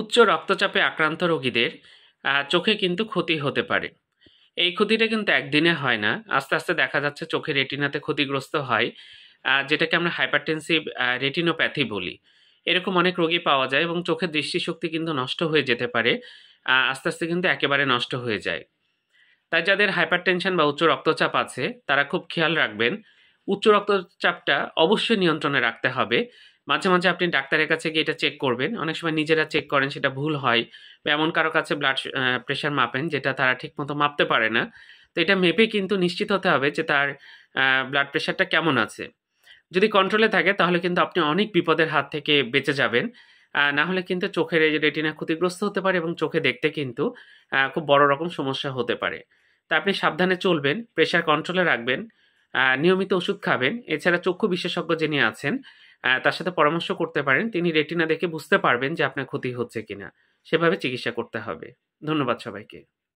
উচ্চ রক্তচাপে আক্রান্ত রোগীদের চোখে কিন্তু ক্ষতি হতে পারে এই ক্ষতিটা কিন্তু একদিনে হয় না আস্তে আস্তে দেখা যাচ্ছে চোখের রেটিনাতে ক্ষতিগ্রস্ত হয় যেটাকে আমরা হাইপারটেনসিভ রেটিনোপ্যাথি বলি এরকম অনেক রোগী পাওয়া যায় এবং চোখের দৃষ্টিশক্তি কিন্তু নষ্ট হয়ে যেতে পারে আস্তে আস্তে কিন্তু একেবারে নষ্ট হয়ে যায় তাই যাদের হাইপারটেনশন বা উচ্চ রক্তচাপ আছে তারা খুব খেয়াল রাখবেন উচ্চ রক্তচাপটা অবশ্যই নিয়ন্ত্রণে রাখতে হবে মাঝে মাঝে আপনি ডাক্তারের কাছে গিয়ে এটা চেক করবেন অনেক সময় নিজেরা চেক করেন সেটা ভুল হয় বা এমন কারো কাছে ব্লাড প্রেশার মাপেন যেটা তারা ঠিক মতো মাপতে পারে না তো এটা মেপে কিন্তু নিশ্চিত হতে হবে যে তার ব্লাড প্রেশারটা কেমন আছে যদি কন্ট্রোলে থাকে তাহলে কিন্তু আপনি অনেক বিপদের হাত থেকে বেঁচে যাবেন না হলে কিন্তু চোখের এই রেটিনা ক্ষতিগ্রস্ত হতে পারে এবং চোখে দেখতে কিন্তু খুব বড় রকম সমস্যা হতে পারে তা আপনি সাবধানে চলবেন প্রেশার কন্ট্রোলে রাখবেন নিয়মিত ওষুধ খাবেন এছাড়া চক্ষু বিশেষজ্ঞ যিনি আছেন তার সাথে পরামর্শ করতে পারেন তিনি রেটিনা দেখে বুঝতে পারবেন যে আপনার ক্ষতি হচ্ছে কিনা সেভাবে চিকিৎসা করতে হবে ধন্যবাদ সবাইকে